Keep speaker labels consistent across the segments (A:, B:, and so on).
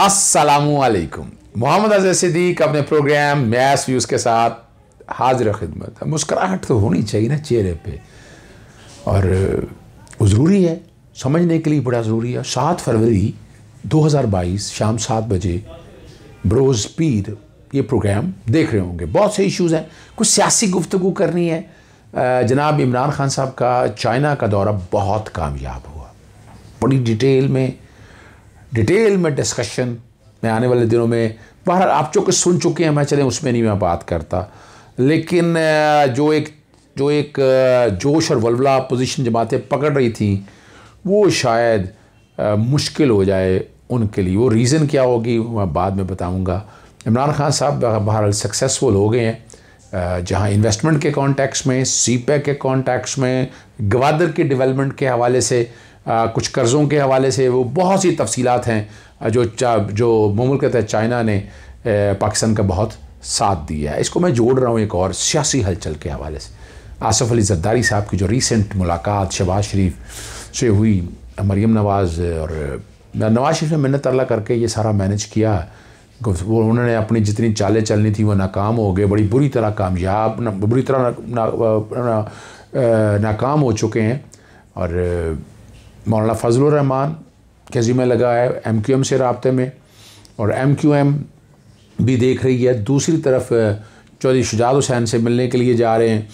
A: असलकुम मोहम्मद अजय सिद्दीक अपने programme mess views के साथ हाजिर खिदमत है मुस्कुराहट तो होनी चाहिए ना चेहरे पे और वो ज़रूरी है समझने के लिए बड़ा ज़रूरी है सात फरवरी 2022 शाम सात बजे बरोज़ पीर ये प्रोग्राम देख रहे होंगे बहुत से इश्यूज़ हैं कुछ सियासी गुफ्तु करनी है जनाब इमरान खान साहब का चाइना का दौरा बहुत कामयाब हुआ बड़ी डिटेल में डिटेल में डिस्कशन मैं आने वाले दिनों में बाहर आप चूँकि सुन चुके हैं मैं चले उसमें नहीं मैं बात करता लेकिन जो एक जो एक जोश और वलवला पोजीशन जमातें पकड़ रही थी वो शायद मुश्किल हो जाए उनके लिए वो रीज़न क्या होगी मैं बाद में बताऊंगा इमरान खान साहब बाहर सक्सेसफुल हो गए हैं जहां इन्वेस्टमेंट के कॉन्टेक्स में सी e के कॉन्टेक्स में गवादर की डेवलपमेंट के हवाले से आ, कुछ कर्ज़ों के हवाले से वो बहुत सी तफसीत हैं जो जो मुमलकत है चाइना ने पाकिस्तान का बहुत साथ दिया है इसको मैं जोड़ रहा हूँ एक और सियासी हलचल के हवाले से आसफ़ अली जद्दारी साहब की जो रिसेंट मुलाकात शहबाज शरीफ से हुई मरीम नवाज़ और नवाज शरीफ ने मन्नत अल्लाह करके ये सारा मैनेज किया वो उन्होंने अपनी जितनी चालें चलनी थी वो नाकाम हो गए बड़ी बुरी तरह कामयाब बुरी तरह ना, ना, ना, नाकाम हो चुके हैं और मौलाना फजलरहमान जिम्मे लगा है एम क्यू एम से रबते में और एम क्यू एम भी देख रही है दूसरी तरफ चौधरी शुजात हुसैन से मिलने के लिए जा रहे हैं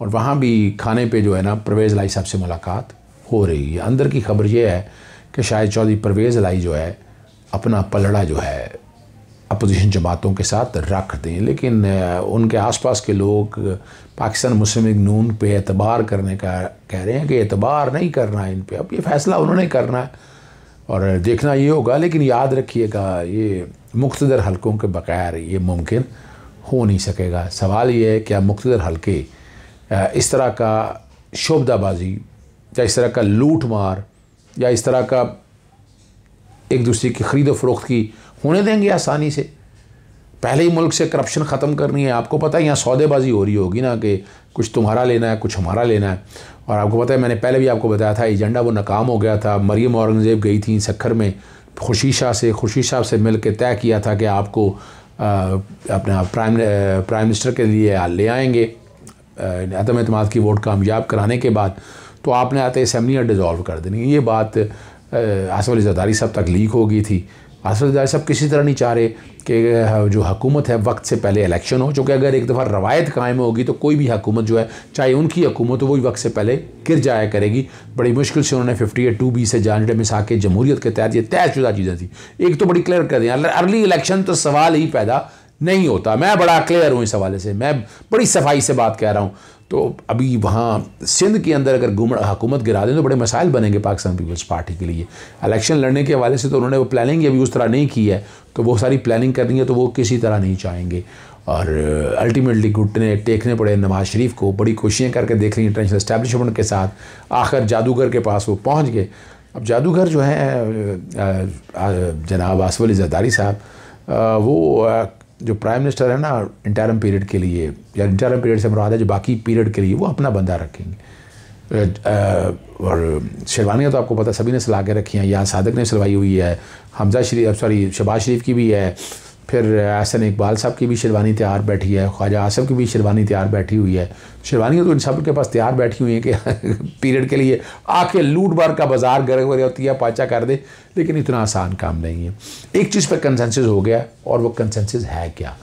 A: और वहाँ भी खाने पर जो है ना परवेज़ लाई साहब से मुलाकात हो रही है अंदर की खबर यह है कि शायद चौधरी परवेज़ लाई जो है अपना पलड़ा जो है अपोजिशन जमातों के साथ रख दें लेकिन उनके आसपास के लोग पाकिस्तान मुस्लिम लीग नून पे एतबार करने का कह रहे हैं कि एतबार नहीं करना है इन पर अब ये फ़ैसला उन्होंने करना है और देखना ये होगा लेकिन याद रखिएगा ये मुख्तर हलकों के बगैर ये मुमकिन हो नहीं सकेगा सवाल ये है क्या मुख्तर हल्के इस तरह का शोबदाबाजी या इस तरह का लूट मार या इस तरह का एक दूसरे की खरीदो फरोख्त की होने देंगे आसानी से पहले ही मुल्क से करप्शन ख़त्म करनी है आपको पता है यहाँ सौदेबाजी हो रही होगी ना कि कुछ तुम्हारा लेना है कुछ हमारा लेना है और आपको पता है मैंने पहले भी आपको बताया था एजेंडा वो नाकाम हो गया था मरियम औरंगज़ेब गई थी सखर में खुशी शाह से खुशी शाह से मिल के तय किया था कि आपको अपना प्राइम प्राइम मिनिस्टर के लिए ले आएंगे अदम अतम की वोट कामयाब कराने के बाद तो आपने आते असम्बलियाँ डिज़ोल्व कर देनी ये बात आसफ़ अली जदारी साहब तक लीक हो गई थी असरदार साहब किसी तरह नहीं चाह रहे कि जो हकूमत है वक्त से पहले इलेक्शन हो चूँकि अगर एक दफ़ा रवायत कायम होगी तो कोई भी हकूमत जो है चाहे उनकी हकूमत हो वही वक्त से पहले गिर जाया करेगी बड़ी मुश्किल से उन्होंने फिफ्टी एट टू बी से जान डे मिसा के जमहूरियत के तहत ये तयशुदा चीज़ें थी एक तो बड़ी क्लियर कर दी अर्ली इलेक्शन तो सवाल ही पैदा नहीं होता मैं बड़ा क्लियर हूँ इस हवाले से मैं बड़ी सफाई से बात कह रहा हूँ तो अभी वहाँ सिंध के अंदर अगर घूम हुकूमत गिरा दें तो बड़े मसाइल बनेंगे पाकिस्तान पीपल्स पार्टी के लिए इलेक्शन लड़ने के हवाले से तो उन्होंने वो प्लानिंग अभी उस तरह नहीं की है तो वो सारी प्लानिंग करनी है तो वो किसी तरह नहीं चाहेंगे और अल्टीमेटली घुटने टेकने पड़े नवाज शरीफ को बड़ी कोशिशें करके देख रही इंटरनेशनल इस्टेब्लिशमेंट के साथ आखिर जादूगर के पास वो पहुँच गए अब जादूगर जो है जनाब आसफ अली जरदारी साहब वो जो प्राइम मिनिस्टर है ना इंटरम पीरियड के लिए या इंटरम पीरियड से मुराद है जो बाकी पीरियड के लिए वो अपना बंदा रखेंगे और शेरवानियाँ तो आपको पता सभी ने सलाह के रखी हैं यहाँ सादक ने सिलवाई हुई है हमजा शरीफ सॉरी शबाज शरीफ की भी है फिर अहसन इकबाल साहब की भी शेरवानी तैयार बैठी है ख्वाजा आसम की भी शेरवानी तैयार बैठी हुई है शेरवानियाँ तो इन सब के पास तैयार बैठी हुई हैं कि पीरियड के लिए आके लूट बार का बाजार गर वगैरह होती है पाचा कर दे लेकिन इतना आसान काम नहीं है एक चीज़ पर कंसेंसिस हो गया और वो कंसेंसिस है क्या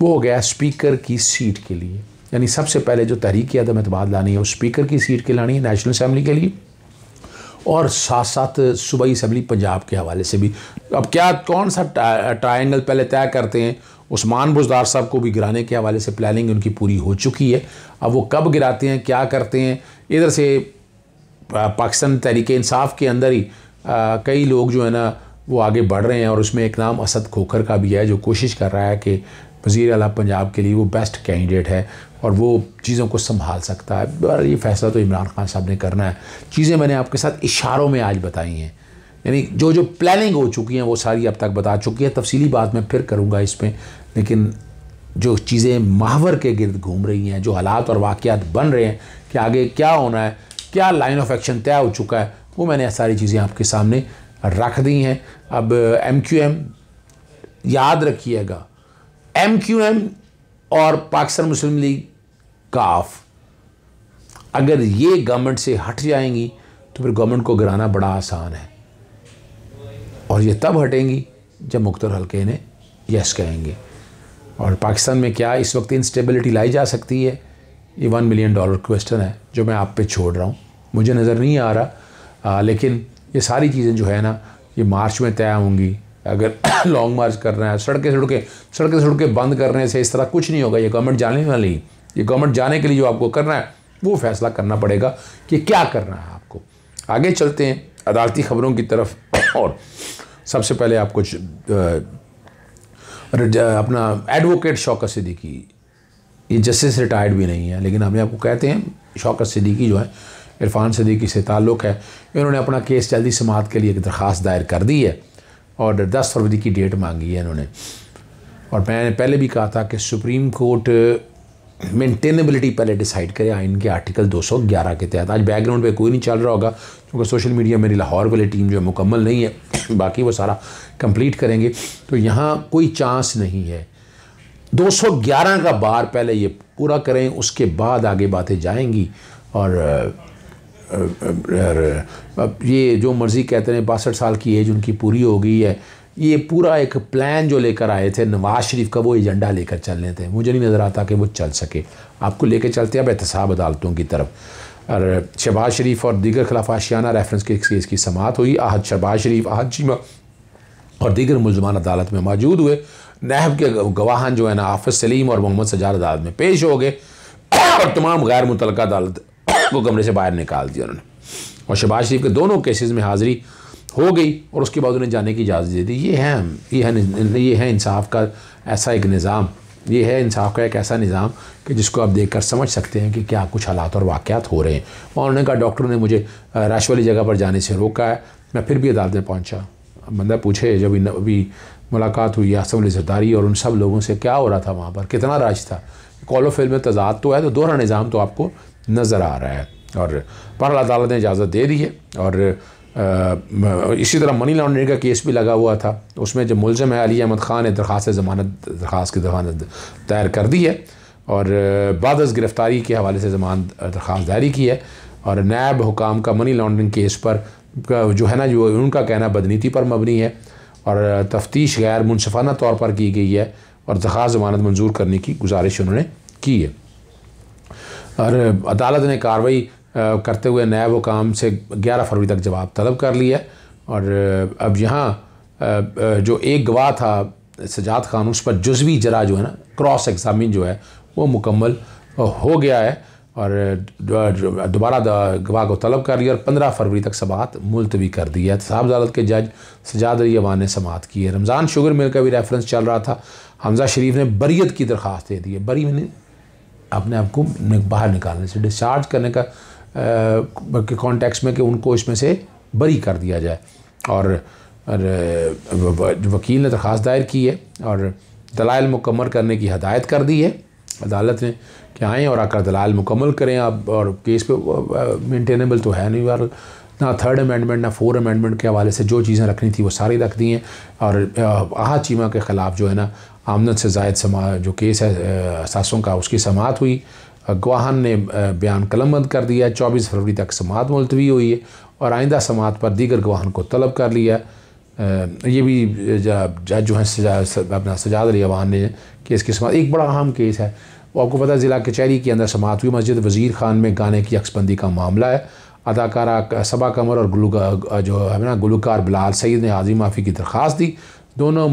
A: वो हो गया स्पीकर की सीट के लिए यानी सबसे पहले जो तहरीक अदम एतबाद लानी है वो स्पीकर की सीट के लानी है नेशनल असम्बली के लिए और साथ साथ सूबाई असम्बली पंजाब के हवाले से भी अब क्या कौन सा ट्राइंगल पहले तय करते हैं उस्मान बुजदार साहब को भी गिराने के हवाले से प्लानिंग उनकी पूरी हो चुकी है अब वो कब गिराते हैं क्या करते हैं इधर से पाकिस्तान तहरीक इंसाफ के अंदर ही आ, कई लोग जो है ना वो आगे बढ़ रहे हैं और उसमें एक नाम असद खोखर का भी है जो कोशिश कर रहा है कि वज़ी अला पंजाब के लिए वो बेस्ट कैंडिडेट है और वो चीज़ों को संभाल सकता है ये फैसला तो इमरान खान साहब ने करना है चीज़ें मैंने आपके साथ इशारों में आज बताई हैं यानी जो जो प्लानिंग हो चुकी हैं वो सारी अब तक बता चुकी है तफसीली बात मैं फिर करूँगा इसमें लेकिन जो चीज़ें माहवर के गिरद घूम रही हैं जो हालात और वाक़ात बन रहे हैं कि आगे क्या होना है क्या लाइन ऑफ एक्शन तय हो चुका है वो मैंने सारी चीज़ें आपके सामने रख दी हैं अब एम क्यू एम याद रखिएगा एम क्यू एम और पाकिस्तान मुस्लिम लीग काफ अगर ये गवर्नमेंट से हट जाएंगी तो फिर गवर्नमेंट को गिराना बड़ा आसान है और ये तब हटेंगी जब मुख्तर हल्के ने यस कहेंगे और पाकिस्तान में क्या इस वक्त इंस्टेबिलिटी लाई जा सकती है ये वन मिलियन डॉलर क्वेश्चन है जो मैं आप पे छोड़ रहा हूँ मुझे नज़र नहीं आ रहा आ, लेकिन ये सारी चीज़ें जो है ना ये मार्च में तय होंगी अगर लॉन्ग मार्च करना है सड़कें सड़कें सड़कें सड़कें बंद करने से इस तरह कुछ नहीं होगा ये गवर्नमेंट जाने वाली ये गवर्नमेंट जाने के लिए जो आपको करना है वो फैसला करना पड़ेगा कि क्या करना है आपको आगे चलते हैं अदालती ख़बरों की तरफ और सबसे पहले आप कुछ अपना एडवोकेट शौकत सिद्दीकी ये जस्टिस रिटायर्ड भी नहीं है लेकिन हमें आपको कहते हैं शौकत सिद्दीकी जो है इरफान सिद्दीकी से ताल्लुक़ है इन्होंने अपना केस जल्दी समात के लिए एक दरख्वास्त दायर कर दी है और दस फरवरी की डेट मांगी है इन्होंने और मैंने पहले भी कहा था कि सुप्रीम कोर्ट मेंटेनेबिलिटी पहले डिसाइड करें आइन के आर्टिकल 211 के तहत आज बैकग्राउंड पे कोई नहीं चल रहा होगा क्योंकि सोशल मीडिया मेरी लाहौर वाली टीम जो है मुकम्मल नहीं है बाकी वो सारा कंप्लीट करेंगे तो यहाँ कोई चांस नहीं है 211 का बार पहले ये पूरा करें उसके बाद आगे बातें जाएंगी और अब ये जो मर्ज़ी कहते हैं बासठ साल की एज उनकी पूरी हो गई है ये पूरा एक प्लान जो लेकर आए थे नवाज शरीफ का वो एजेंडा लेकर चल रहे थे मुझे नहीं नज़र आता कि वो चल सके आपको लेकर चलते अब एहतसाब अदालतों की तरफ और शहबाज शरीफ और दीगर खिलाफ आशियाना रेफरेंस के केस की समात हुई अहद शहबाज शरीफ अहद चीमा और दीगर मुलजमान अदालत में मौजूद हुए नहब के गवाहान जो है ना आफ सलीम और मोहम्मद सजार अदालत में पेश हो गए और तमाम गैर मुतल अदालत को कमरे से बाहर निकाल दिया उन्होंने और शहबाज शरीफ के दोनों केसेस में हाजिरी हो गई और उसके बाद उन्हें जाने की इजाज़त दे दी ये है ये है ये है इंसाफ का ऐसा एक निज़ाम ये है इंसाफ का एक ऐसा निज़ाम कि जिसको आप देख कर समझ सकते हैं कि क्या कुछ हालात और वाक़ात हो रहे हैं और उन्होंने कहा डॉक्टर ने मुझे रश वाली जगह पर जाने से रोका है मैं फिर भी अदालत में पहुँचा बंदा पूछे जब अभी मुलाकात हुई आसम जरदारी और उन सब लोगों से क्या हो रहा था वहाँ पर कितना राज था कॉलो फिल्म में तजाद तो है तो दोहरा निज़ाम तो आपको नज़र आ रहा है और पर अदालत ने इजाज़त दे दी है और इसी तरह मनी लॉन्ड्रिंग का केस भी लगा हुआ था उसमें जो मुलजम है अली अहमद ख़ान ने दरख्वास्त ज़मानत दरख्वास्त की जमानत दायर कर दी है और बाद गिरफ़्तारी के हवाले से जमानत दरख्वास्त दायरी की है और नायब हुकाम का मनी लॉन्ड्रिंग केस पर जो है ना जो उनका कहना बदनीति पर मबनी है और तफ्तीश गैर मुनफाना तौर पर की गई है और दरख्वास्त जमानत मंजूर करने की गुजारिश उन्होंने की है और अदालत ने कार्रवाई करते हुए नायब वो काम से 11 फरवरी तक जवाब तलब कर लिया और अब यहाँ जो एक गवाह था सजात खान उस पर जुजवी जरा जो है ना क्रॉस एग्ज़ामिन जो है वो मुकम्मल हो गया है और दोबारा गवाह को तलब कर लिया और पंद्रह फरवरी तक समात मुलतवी कर दी है साहब अदालत के जज सजाद अली अवान ने समात की है रमज़ान शुगर मिल का भी रेफरेंस चल रहा था हमजा शरीफ ने बरीत की दरख्वास्त दे दी है बरी मैंने अपने आप को बाहर निकालने से डिस्चार्ज करने का के कॉन्टेक्स में कि उनको इसमें से बरी कर दिया जाए और, वकील ने दरख्वास्त दायर की है और दलाइल मुकम्मल करने की हदायत कर दी है अदालत ने कि आएँ और आकर दलाल मुकम्मल करें आप और केस पे मेंटेनेबल तो है नहीं यार ना थर्ड अमेंडमेंट ना फोर अमेंडमेंट के हवाले से जो चीज़ें रखनी थी वो सारी रख दी हैं और आहा चीमा के ख़िलाफ़ जो है ना आमदन से जायद समा जो केस है सासों का उसकी समात हुई गुवाहान ने बयान कलमबंद कर दिया है चौबीस फरवरी तक समात मुलतवी हुई है और आइंदा समात पर दीगर गवाहान को तलब कर लिया ये भी जज जो हैं अपना सजाद अली अवान ने केस की समात एक बड़ा अहम केस है वो आपको पता ज़िला कचहरी के अंदर समात हुई मस्जिद वज़ीर खान में गाने की अक्सबंदी का मामला है अदाकारा सबा कमर और गुल जो है ना गुलकार बिलाल सईद ने हाजिर माफ़ी की दरख्वास्त दी दोनों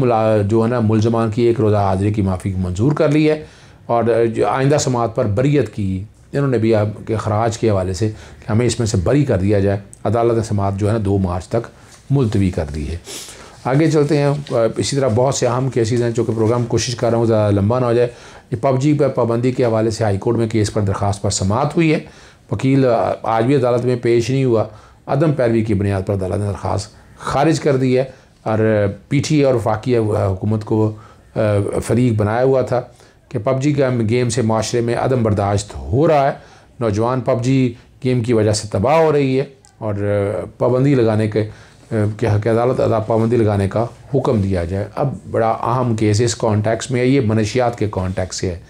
A: जो है ना मुलजमान की एक रोज़ा हाजिरी की माफ़ी मंजूर कर ली है और आइंदा समात पर बरीत की इन्होंने भी आपके अखराज के हवाले से कि हमें इसमें से बरी कर दिया जाए अदालत ने समात जो है ना दो मार्च तक मुलतवी कर दी है आगे चलते हैं इसी तरह बहुत से अहम केसेज़ हैं जो कि प्रोग्राम कोशिश कर रहा हूँ ज़्यादा लंबा ना हो जाए पबजी पर पाबंदी के हवाले से हाईकोर्ट में केस पर दरख्वास्त पर समात हुई है वकील आज भी अदालत में पेश नहीं हुआ अदम पैरवी की बुनियाद पर अदालत ने दरख्वास्त खारिज कर दी है और पी टी और वफाकी हुकूमत को फरीक बनाया हुआ था कि पबजी का गेम से माशरे में अदम बर्दाश्त हो रहा है नौजवान पबजी गेम की वजह से तबाह हो रही है और पाबंदी लगाने के अदालत अदा पाबंदी लगाने का हुक्म दिया जाए अब बड़ा अहम केस इस कॉन्टेक्स में है ये मनशियात के कॉन्टेक्स से है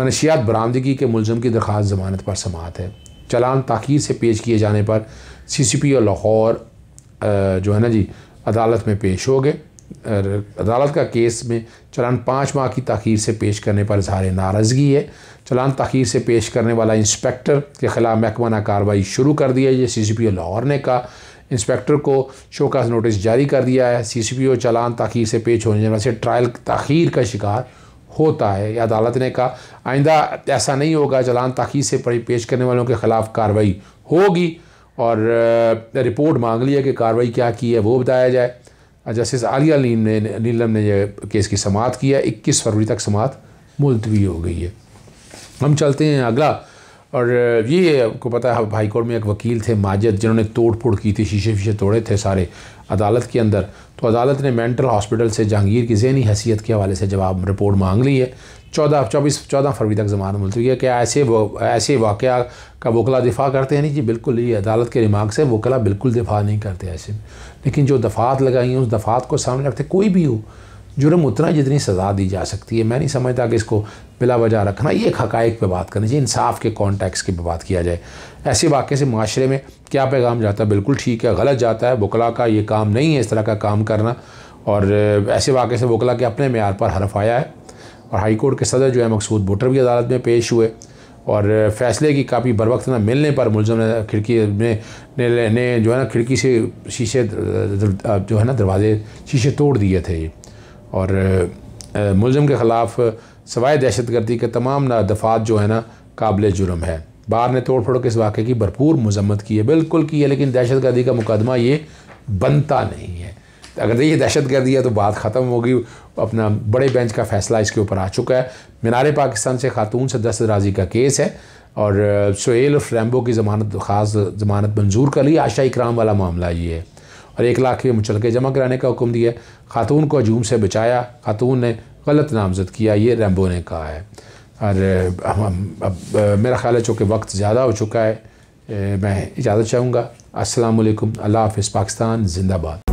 A: मनशियात बरामदगी के मुलम की दरख्वास्त जमानत पर समात है चलान तखीर से पेश किए जाने पर सी सी पी और लाहौर जो है ना जी अदालत में पेश हो गए अदालत का केस में चलान पाँच माह की तखीर से पेश करने पर इजहार नाराज़गी है चलान तखीर से पेश करने वाला इंस्पेक्टर के ख़िलाफ़ महकमाना कार्रवाई शुरू कर दी है ये सी सी पी ओ लाहौर ने कहा इंस्पेक्टर को शोका नोटिस जारी कर दिया है सी सी पी ओ चलान तखीर से पेश होने वाले ट्रायल तखीर का शिकार होता है अदालत ने कहा आइंदा ऐसा नहीं होगा चलान तखीर से पेश करने वालों के ख़िलाफ़ कार्रवाई होगी और रिपोर्ट मांग ली है कि कार्रवाई क्या की है वो बताया जाए जस्टिस आलिया नीलम ने नीलम ने यह केस की समात किया इक्कीस फरवरी तक समात मुलतवी हो गई है हम चलते हैं अगला और ये आपको पता है हाईकोर्ट में एक वकील थे माजद जिन्होंने तोड़ फोड़ की थी शीशे शीशे तोड़े थे सारे अदालत के अंदर तो अदालत ने मेंटल हॉस्पिटल से जहांगीर की जहनी हैसियत के हवाले से जवाब रिपोर्ट मांग ली है चौदह चौबीस चौदह फरवरी तक जमानत मुलतवी है क्या ऐसे ऐसे वाक़ का वकला दिफा करते हैं नहीं जी बिल्कुल ये अदालत के दिमाग से वकला बिल्कुल दिफा नहीं करते ऐसे लेकिन जो दफ़ात लगाई हैं उस दफ़ात को सामने रखते कोई भी हो जुर्म उतना जितनी सज़ा दी जा सकती है मैं नहीं समझता कि इसको बिला वजह रखना ये एक हकाइक पर बात करनी चाहिए इंसाफ के कॉन्टैक्स की बात किया जाए ऐसे वाक़े से माशरे में क्या पैगाम जाता है बिल्कुल ठीक है गलत जाता है वकला का ये काम नहीं है इस तरह का काम करना और ऐसे वाक़े से वकला के अपने मैार पर हरफ आया है और हाईकोर्ट के सदर जो है मकसूद भुटर भी अदालत में पेश हुए और फैसले की कापी बर वक्त ना मिलने पर मुलम ने खिड़की ने, ने ने जो है ना खिड़की से शीशे जो है ना दरवाजे शीशे तोड़ दिए थे और मुलम के ख़िलाफ़ सवाए दहशत गर्दी के तमाम दफात जो है ना काबिल जुर्म है बार ने तोड़ फोड़ के इस वाक़े की भरपूर मजम्मत की है बिल्कुल की है लेकिन दहशत गर्दी का मुकदमा ये बनता नहीं है अगर तो ये दहशत गर्दी है तो बात ख़त्म होगी अपना बड़े बेंच का फैसला इसके ऊपर आ चुका है मीनार पाकिस्तान से खातून से दस्तराजी राजी का केस है और सोहेल और फ्रैम्बो की जमानत ख़ास जमानत मंजूर कर ली आशा इकराम वाला मामला ये है और एक लाख के मुचल के जमा कराने का हुक्म दिया खातून को हजूम से बचाया खातून ने गलत नामजद किया ये रैम्बो ने कहा है और अब मेरा ख्याल है चूँकि वक्त ज़्यादा हो चुका है मैं इजाज़त चाहूँगा असलकम अल्लाह हाफ़ पाकिस्तान जिंदाबाद